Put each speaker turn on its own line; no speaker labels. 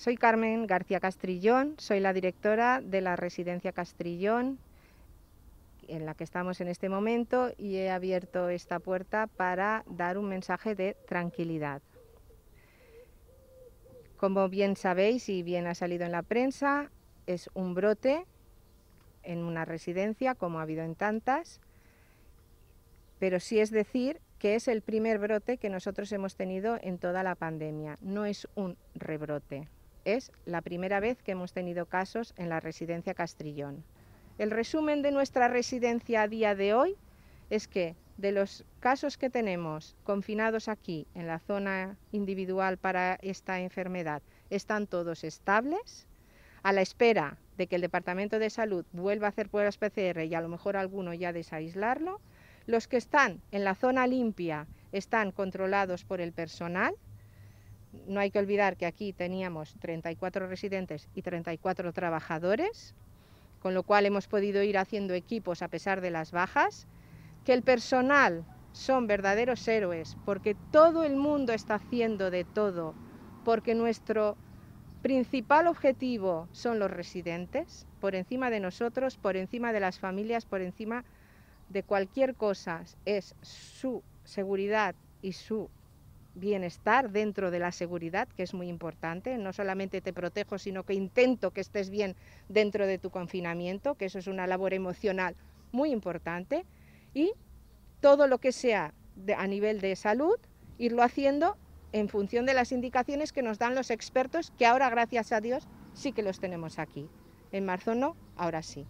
Soy Carmen García Castrillón, soy la directora de la Residencia Castrillón, en la que estamos en este momento, y he abierto esta puerta para dar un mensaje de tranquilidad. Como bien sabéis y bien ha salido en la prensa, es un brote en una residencia, como ha habido en tantas, pero sí es decir que es el primer brote que nosotros hemos tenido en toda la pandemia, no es un rebrote. Es la primera vez que hemos tenido casos en la residencia Castrillón. El resumen de nuestra residencia a día de hoy es que de los casos que tenemos confinados aquí en la zona individual para esta enfermedad están todos estables, a la espera de que el Departamento de Salud vuelva a hacer pruebas PCR y a lo mejor alguno ya desaislarlo. Los que están en la zona limpia están controlados por el personal no hay que olvidar que aquí teníamos 34 residentes y 34 trabajadores, con lo cual hemos podido ir haciendo equipos a pesar de las bajas, que el personal son verdaderos héroes, porque todo el mundo está haciendo de todo, porque nuestro principal objetivo son los residentes, por encima de nosotros, por encima de las familias, por encima de cualquier cosa, es su seguridad y su bienestar dentro de la seguridad, que es muy importante. No solamente te protejo, sino que intento que estés bien dentro de tu confinamiento, que eso es una labor emocional muy importante. Y todo lo que sea a nivel de salud, irlo haciendo en función de las indicaciones que nos dan los expertos, que ahora, gracias a Dios, sí que los tenemos aquí. En marzo no, ahora sí.